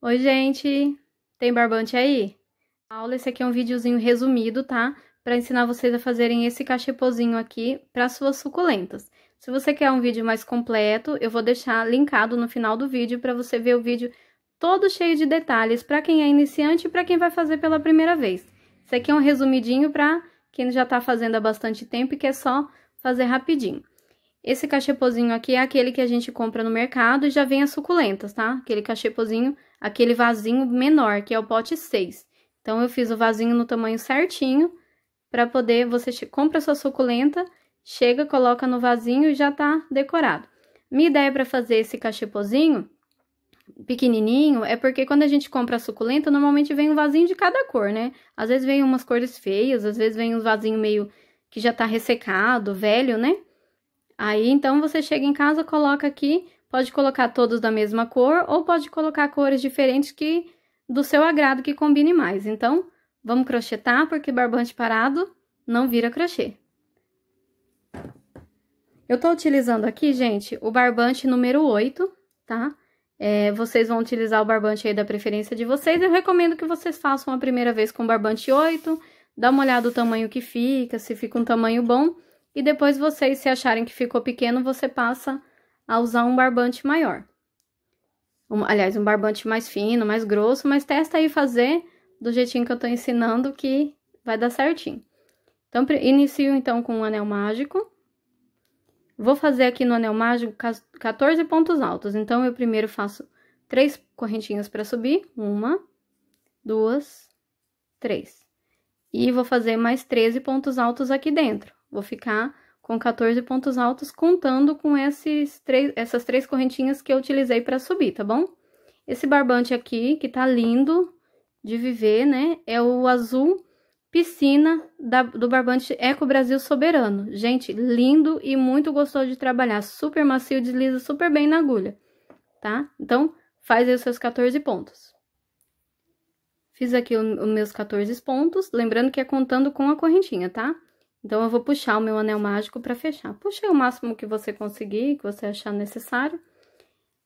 Oi, gente! Tem barbante aí? A aula, esse aqui é um videozinho resumido, tá? Para ensinar vocês a fazerem esse cachepozinho aqui para suas suculentas. Se você quer um vídeo mais completo, eu vou deixar linkado no final do vídeo para você ver o vídeo todo cheio de detalhes para quem é iniciante e para quem vai fazer pela primeira vez. Esse aqui é um resumidinho para quem já está fazendo há bastante tempo e quer só fazer rapidinho. Esse cachepozinho aqui é aquele que a gente compra no mercado e já vem as suculentas, tá? Aquele cachepozinho, aquele vasinho menor, que é o pote 6. Então, eu fiz o vasinho no tamanho certinho, para poder, você compra sua suculenta, chega, coloca no vasinho e já tá decorado. Minha ideia para fazer esse cachepozinho pequenininho é porque quando a gente compra a suculenta, normalmente vem um vasinho de cada cor, né? Às vezes vem umas cores feias, às vezes vem um vasinho meio que já tá ressecado, velho, né? Aí então você chega em casa, coloca aqui, pode colocar todos da mesma cor ou pode colocar cores diferentes que do seu agrado que combine mais. Então, vamos crochetar porque barbante parado não vira crochê. Eu tô utilizando aqui, gente, o barbante número 8, tá? É, vocês vão utilizar o barbante aí da preferência de vocês. Eu recomendo que vocês façam a primeira vez com barbante 8, dá uma olhada o tamanho que fica, se fica um tamanho bom e depois vocês, se acharem que ficou pequeno, você passa a usar um barbante maior. Um, aliás, um barbante mais fino, mais grosso, mas testa aí fazer do jeitinho que eu tô ensinando que vai dar certinho. Então, inicio então com um anel mágico. Vou fazer aqui no anel mágico 14 pontos altos. Então, eu primeiro faço três correntinhas para subir. Uma, duas, três. E vou fazer mais 13 pontos altos aqui dentro. Vou ficar com 14 pontos altos contando com esses três, essas três correntinhas que eu utilizei para subir, tá bom? Esse barbante aqui, que tá lindo de viver, né? É o azul piscina da, do barbante Eco Brasil Soberano. Gente, lindo e muito gostoso de trabalhar. Super macio, desliza super bem na agulha, tá? Então, faz aí os seus 14 pontos. Fiz aqui os meus 14 pontos, lembrando que é contando com a correntinha, tá? Tá? Então, eu vou puxar o meu anel mágico para fechar. Puxei o máximo que você conseguir, que você achar necessário.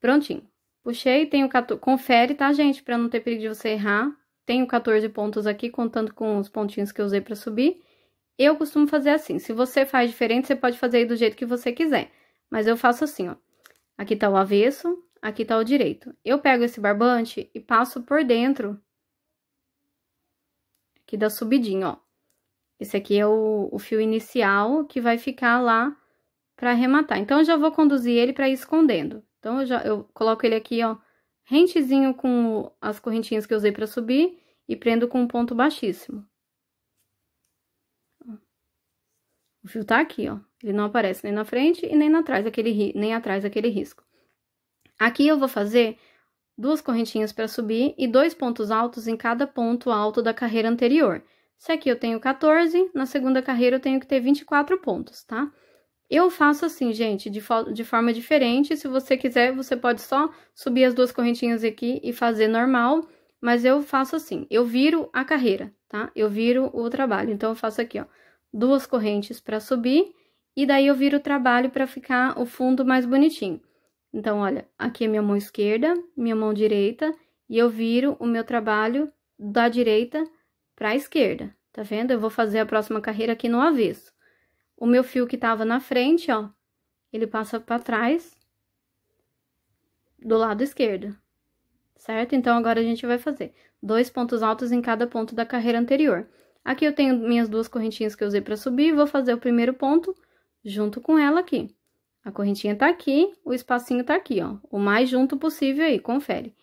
Prontinho. Puxei, tenho 14... Confere, tá, gente? Para não ter perigo de você errar. Tenho 14 pontos aqui, contando com os pontinhos que eu usei para subir. Eu costumo fazer assim. Se você faz diferente, você pode fazer aí do jeito que você quiser. Mas eu faço assim, ó. Aqui tá o avesso, aqui tá o direito. Eu pego esse barbante e passo por dentro. Aqui da subidinha, ó. Esse aqui é o, o fio inicial que vai ficar lá para arrematar. Então, eu já vou conduzir ele para ir escondendo. Então, eu, já, eu coloco ele aqui, ó, rentezinho com as correntinhas que eu usei para subir e prendo com um ponto baixíssimo. O fio tá aqui, ó. Ele não aparece nem na frente e nem, na trás aquele, nem atrás aquele risco. Aqui eu vou fazer duas correntinhas para subir e dois pontos altos em cada ponto alto da carreira anterior. Se aqui eu tenho 14, na segunda carreira eu tenho que ter 24 pontos, tá? Eu faço assim, gente, de, fo de forma diferente. Se você quiser, você pode só subir as duas correntinhas aqui e fazer normal, mas eu faço assim, eu viro a carreira, tá? Eu viro o trabalho. Então, eu faço aqui, ó, duas correntes para subir e daí eu viro o trabalho para ficar o fundo mais bonitinho. Então, olha, aqui é minha mão esquerda, minha mão direita, e eu viro o meu trabalho da direita para a esquerda, tá vendo? Eu vou fazer a próxima carreira aqui no avesso. O meu fio que tava na frente, ó, ele passa para trás do lado esquerdo, certo? Então, agora a gente vai fazer dois pontos altos em cada ponto da carreira anterior. Aqui eu tenho minhas duas correntinhas que eu usei para subir, vou fazer o primeiro ponto junto com ela aqui. A correntinha tá aqui, o espacinho tá aqui, ó, o mais junto possível aí, confere.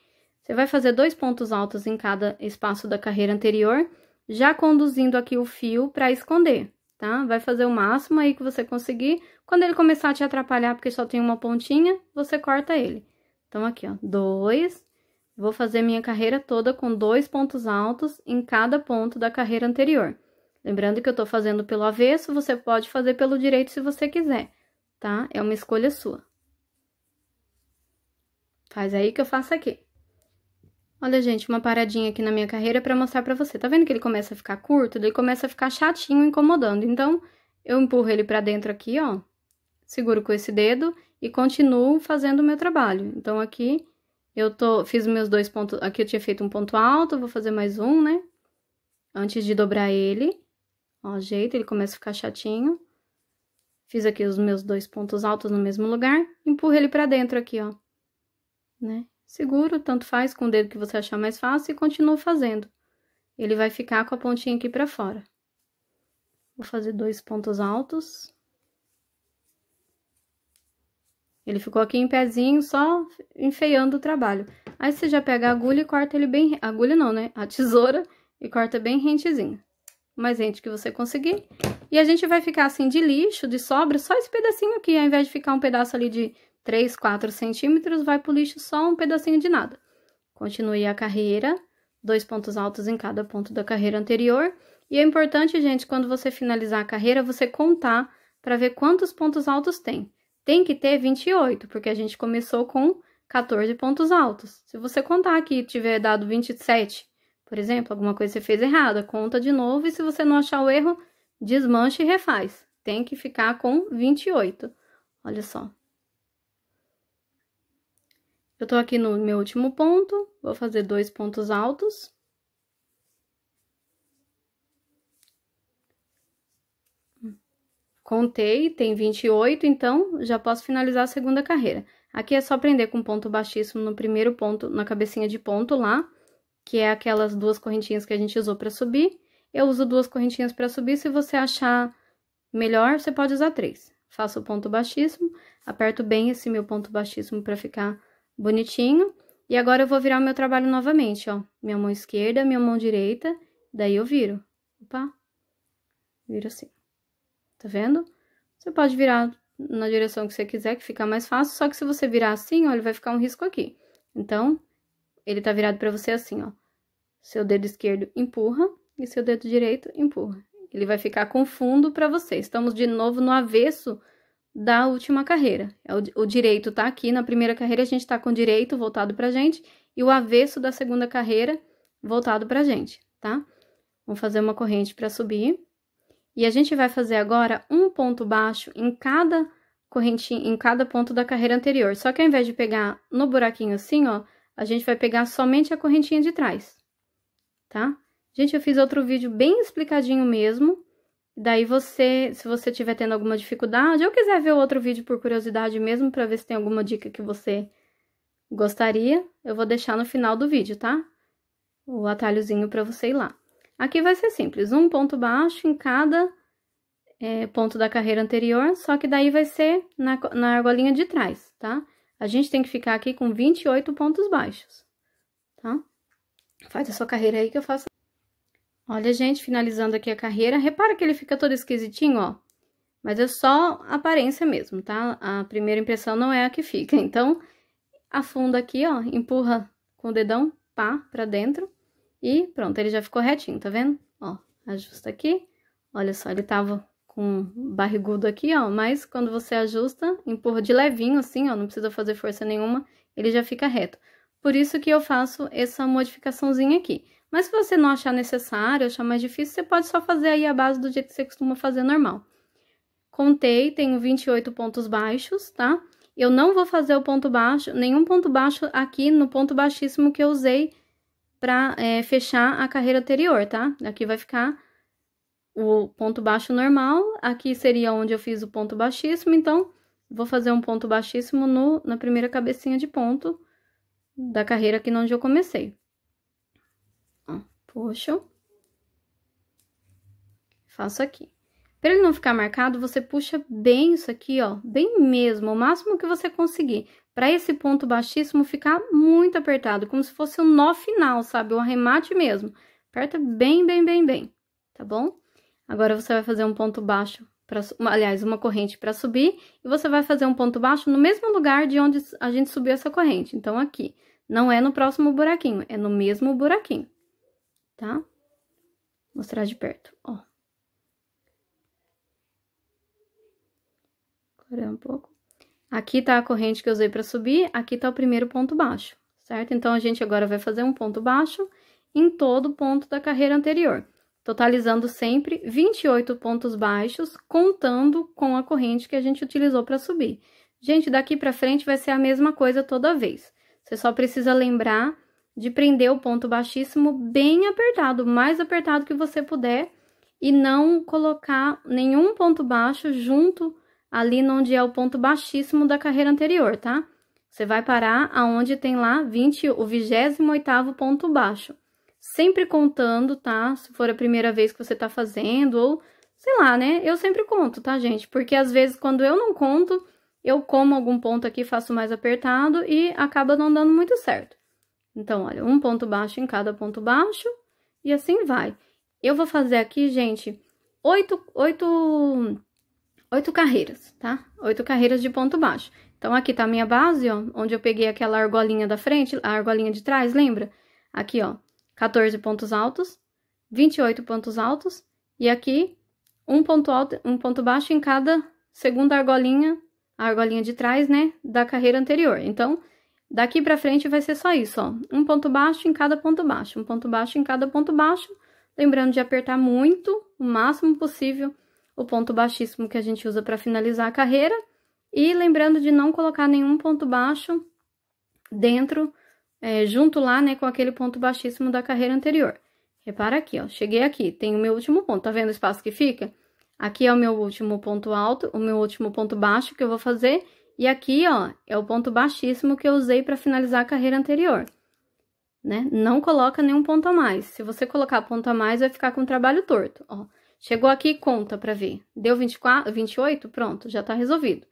Você vai fazer dois pontos altos em cada espaço da carreira anterior já conduzindo aqui o fio para esconder, tá? Vai fazer o máximo aí que você conseguir. Quando ele começar a te atrapalhar, porque só tem uma pontinha, você corta ele. Então, aqui, ó, dois. Vou fazer minha carreira toda com dois pontos altos em cada ponto da carreira anterior. Lembrando que eu tô fazendo pelo avesso, você pode fazer pelo direito se você quiser, tá? É uma escolha sua. Faz aí que eu faço aqui. Olha, gente, uma paradinha aqui na minha carreira para mostrar para você. Tá vendo que ele começa a ficar curto? Ele começa a ficar chatinho, incomodando. Então, eu empurro ele para dentro aqui, ó. Seguro com esse dedo e continuo fazendo o meu trabalho. Então, aqui eu tô, fiz meus dois pontos... Aqui eu tinha feito um ponto alto, vou fazer mais um, né? Antes de dobrar ele. Ó, jeito, ele começa a ficar chatinho. Fiz aqui os meus dois pontos altos no mesmo lugar. Empurro ele para dentro aqui, ó. Né? Seguro, tanto faz com o dedo que você achar mais fácil e continua fazendo. Ele vai ficar com a pontinha aqui pra fora. Vou fazer dois pontos altos. Ele ficou aqui em pezinho, só enfeiando o trabalho. Aí você já pega a agulha e corta ele bem... Agulha não, né? A tesoura e corta bem rentezinho. mais rente que você conseguir. E a gente vai ficar assim de lixo, de sobra, só esse pedacinho aqui, ao invés de ficar um pedaço ali de 3, 4 centímetros, vai pro lixo só um pedacinho de nada. Continue a carreira, dois pontos altos em cada ponto da carreira anterior. E é importante, gente, quando você finalizar a carreira, você contar para ver quantos pontos altos tem. Tem que ter 28, porque a gente começou com 14 pontos altos. Se você contar aqui e tiver dado 27, por exemplo, alguma coisa você fez errada, conta de novo e se você não achar o erro, desmanche e refaz. Tem que ficar com 28. Olha só. Eu tô aqui no meu último ponto, vou fazer dois pontos altos. Contei, tem 28, então já posso finalizar a segunda carreira. Aqui é só prender com ponto baixíssimo no primeiro ponto, na cabecinha de ponto lá, que é aquelas duas correntinhas que a gente usou para subir. Eu uso duas correntinhas para subir, se você achar melhor, você pode usar três. Faço o ponto baixíssimo, aperto bem esse meu ponto baixíssimo para ficar bonitinho. E agora eu vou virar o meu trabalho novamente, ó. Minha mão esquerda, minha mão direita, daí eu viro. Opa. Viro assim. Tá vendo? Você pode virar na direção que você quiser, que fica mais fácil. Só que se você virar assim, ó, ele vai ficar um risco aqui. Então, ele tá virado pra você assim, ó. Seu dedo esquerdo empurra e seu dedo direito empurra. Ele vai ficar com fundo pra você. Estamos de novo no avesso da última carreira. É o, o direito está aqui, na primeira carreira a gente está com o direito voltado para a gente e o avesso da segunda carreira voltado para a gente, tá? Vamos fazer uma corrente para subir. E a gente vai fazer agora um ponto baixo em cada correntinha, em cada ponto da carreira anterior. Só que ao invés de pegar no buraquinho assim, ó, a gente vai pegar somente a correntinha de trás, tá? Gente, eu fiz outro vídeo bem explicadinho mesmo, Daí você, se você estiver tendo alguma dificuldade, ou quiser ver o outro vídeo por curiosidade mesmo, para ver se tem alguma dica que você gostaria, eu vou deixar no final do vídeo, tá? O atalhozinho para você ir lá. Aqui vai ser simples, um ponto baixo em cada é, ponto da carreira anterior, só que daí vai ser na, na argolinha de trás, tá? A gente tem que ficar aqui com 28 pontos baixos, tá? Faz a sua carreira aí que eu faço... Olha, gente, finalizando aqui a carreira, repara que ele fica todo esquisitinho, ó. Mas é só aparência mesmo, tá? A primeira impressão não é a que fica. Então, afunda aqui, ó, empurra com o dedão, pá, pra dentro. E pronto, ele já ficou retinho, tá vendo? Ó, ajusta aqui. Olha só, ele tava com barrigudo aqui, ó, mas quando você ajusta, empurra de levinho assim, ó, não precisa fazer força nenhuma, ele já fica reto. Por isso que eu faço essa modificaçãozinha aqui. Mas se você não achar necessário, achar mais difícil, você pode só fazer aí a base do jeito que você costuma fazer normal. Contei, tenho 28 pontos baixos, tá? Eu não vou fazer o ponto baixo, nenhum ponto baixo aqui no ponto baixíssimo que eu usei para é, fechar a carreira anterior, tá? Aqui vai ficar o ponto baixo normal, aqui seria onde eu fiz o ponto baixíssimo, então, vou fazer um ponto baixíssimo no, na primeira cabecinha de ponto da carreira aqui onde eu comecei puxo, faço aqui. Para ele não ficar marcado, você puxa bem isso aqui, ó, bem mesmo, o máximo que você conseguir. Para esse ponto baixíssimo ficar muito apertado, como se fosse um nó final, sabe? o arremate mesmo. Aperta bem, bem, bem, bem, tá bom? Agora você vai fazer um ponto baixo, pra, aliás, uma corrente para subir, e você vai fazer um ponto baixo no mesmo lugar de onde a gente subiu essa corrente. Então, aqui, não é no próximo buraquinho, é no mesmo buraquinho tá? Vou mostrar de perto, ó. Clarear é um pouco. Aqui tá a corrente que eu usei para subir, aqui tá o primeiro ponto baixo, certo? Então, a gente agora vai fazer um ponto baixo em todo ponto da carreira anterior, totalizando sempre 28 pontos baixos, contando com a corrente que a gente utilizou para subir. Gente, daqui para frente vai ser a mesma coisa toda vez. Você só precisa lembrar de prender o ponto baixíssimo bem apertado, o mais apertado que você puder, e não colocar nenhum ponto baixo junto ali onde é o ponto baixíssimo da carreira anterior, tá? Você vai parar aonde tem lá 20, o 28 ponto baixo. Sempre contando, tá? Se for a primeira vez que você tá fazendo, ou sei lá, né? Eu sempre conto, tá, gente? Porque às vezes quando eu não conto, eu como algum ponto aqui, faço mais apertado e acaba não dando muito certo. Então, olha, um ponto baixo em cada ponto baixo e assim vai. Eu vou fazer aqui, gente, oito, oito, oito carreiras, tá? Oito carreiras de ponto baixo. Então, aqui tá a minha base, ó, onde eu peguei aquela argolinha da frente, a argolinha de trás, lembra? Aqui, ó, 14 pontos altos, 28 pontos altos e aqui um ponto alto, um ponto baixo em cada segunda argolinha, a argolinha de trás, né, da carreira anterior. Então, Daqui para frente vai ser só isso, ó. Um ponto baixo em cada ponto baixo, um ponto baixo em cada ponto baixo. Lembrando de apertar muito, o máximo possível, o ponto baixíssimo que a gente usa para finalizar a carreira. E lembrando de não colocar nenhum ponto baixo dentro, é, junto lá, né, com aquele ponto baixíssimo da carreira anterior. Repara aqui, ó, cheguei aqui, tem o meu último ponto, tá vendo o espaço que fica? Aqui é o meu último ponto alto, o meu último ponto baixo que eu vou fazer e aqui, ó, é o ponto baixíssimo que eu usei para finalizar a carreira anterior, né? Não coloca nenhum ponto a mais. Se você colocar ponto a mais, vai ficar com o trabalho torto, ó. Chegou aqui, conta para ver. Deu 24, 28? Pronto, já tá resolvido.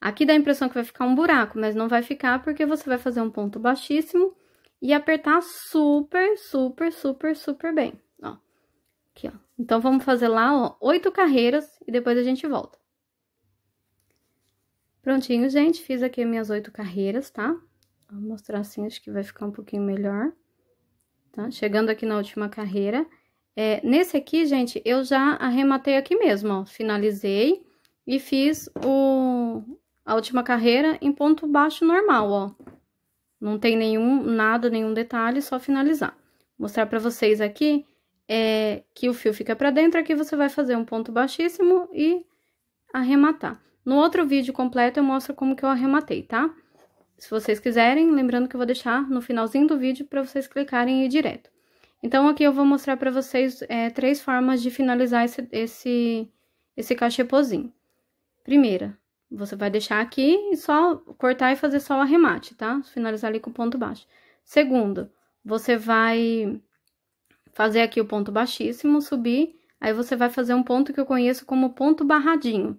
Aqui dá a impressão que vai ficar um buraco, mas não vai ficar porque você vai fazer um ponto baixíssimo e apertar super, super, super, super bem, ó. Aqui, ó. Então, vamos fazer lá, ó, oito carreiras e depois a gente volta. Prontinho, gente, fiz aqui minhas oito carreiras, tá? Vou mostrar assim, acho que vai ficar um pouquinho melhor. Tá? Chegando aqui na última carreira. É, nesse aqui, gente, eu já arrematei aqui mesmo, ó. Finalizei e fiz o, a última carreira em ponto baixo normal, ó. Não tem nenhum, nada, nenhum detalhe, só finalizar. Vou mostrar pra vocês aqui é, que o fio fica pra dentro, aqui você vai fazer um ponto baixíssimo e arrematar. No outro vídeo completo eu mostro como que eu arrematei, tá? Se vocês quiserem, lembrando que eu vou deixar no finalzinho do vídeo para vocês clicarem e ir direto. Então, aqui eu vou mostrar para vocês é, três formas de finalizar esse, esse, esse cachepozinho. Primeira, você vai deixar aqui e só cortar e fazer só o arremate, tá? Finalizar ali com ponto baixo. Segunda, você vai fazer aqui o ponto baixíssimo, subir, aí você vai fazer um ponto que eu conheço como ponto barradinho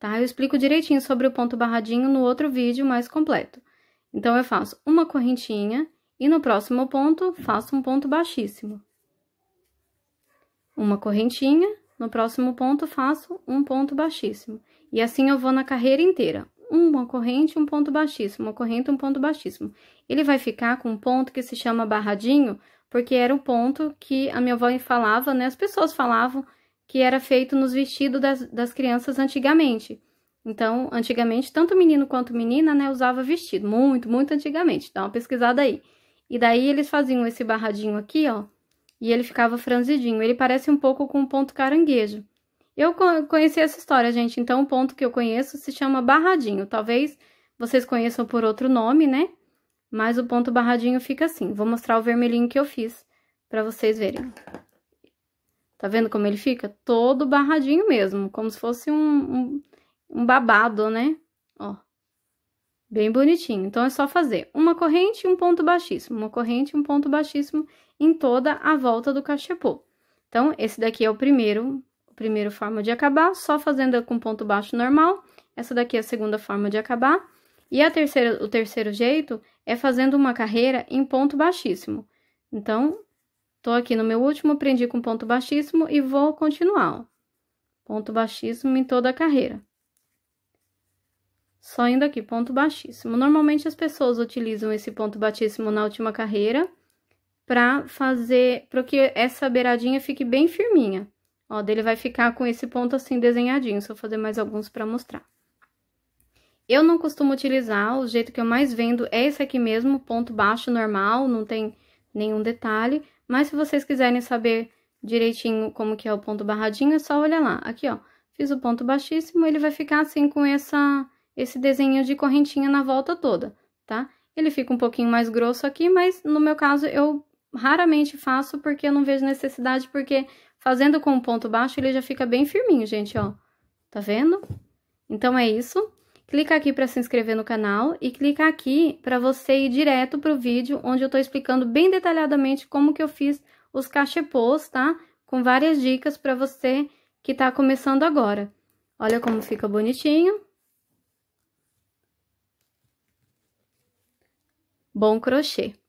tá? Eu explico direitinho sobre o ponto barradinho no outro vídeo mais completo. Então, eu faço uma correntinha e no próximo ponto, faço um ponto baixíssimo. Uma correntinha, no próximo ponto, faço um ponto baixíssimo. E assim eu vou na carreira inteira. Uma corrente, um ponto baixíssimo, uma corrente, um ponto baixíssimo. Ele vai ficar com um ponto que se chama barradinho, porque era o ponto que a minha avó falava, né? As pessoas falavam que era feito nos vestidos das, das crianças antigamente. Então, antigamente, tanto menino quanto menina, né, usava vestido, muito, muito antigamente. Dá uma pesquisada aí. E daí eles faziam esse barradinho aqui, ó, e ele ficava franzidinho. Ele parece um pouco com um ponto caranguejo. Eu conheci essa história, gente, então o ponto que eu conheço se chama barradinho. Talvez vocês conheçam por outro nome, né? Mas o ponto barradinho fica assim. Vou mostrar o vermelhinho que eu fiz para vocês verem. Tá vendo como ele fica? Todo barradinho mesmo, como se fosse um, um, um babado, né? Ó, bem bonitinho. Então, é só fazer uma corrente e um ponto baixíssimo, uma corrente e um ponto baixíssimo em toda a volta do cachepô. Então, esse daqui é o primeiro, o primeira forma de acabar, só fazendo com ponto baixo normal. Essa daqui é a segunda forma de acabar. E a terceira, o terceiro jeito é fazendo uma carreira em ponto baixíssimo. Então, Tô aqui no meu último, prendi com ponto baixíssimo e vou continuar, ó. Ponto baixíssimo em toda a carreira. Só indo aqui, ponto baixíssimo. Normalmente as pessoas utilizam esse ponto baixíssimo na última carreira para fazer, para que essa beiradinha fique bem firminha. Ó, dele vai ficar com esse ponto assim desenhadinho, só fazer mais alguns para mostrar. Eu não costumo utilizar, o jeito que eu mais vendo é esse aqui mesmo, ponto baixo normal, não tem nenhum detalhe, mas se vocês quiserem saber direitinho como que é o ponto barradinho, é só olhar lá. Aqui, ó, fiz o ponto baixíssimo, ele vai ficar assim com essa, esse desenho de correntinha na volta toda, tá? Ele fica um pouquinho mais grosso aqui, mas no meu caso eu raramente faço porque eu não vejo necessidade, porque fazendo com o ponto baixo ele já fica bem firminho, gente, ó. Tá vendo? Então, é isso clica aqui para se inscrever no canal e clica aqui para você ir direto para o vídeo onde eu estou explicando bem detalhadamente como que eu fiz os cachepôs, tá? Com várias dicas para você que está começando agora. Olha como fica bonitinho. Bom crochê.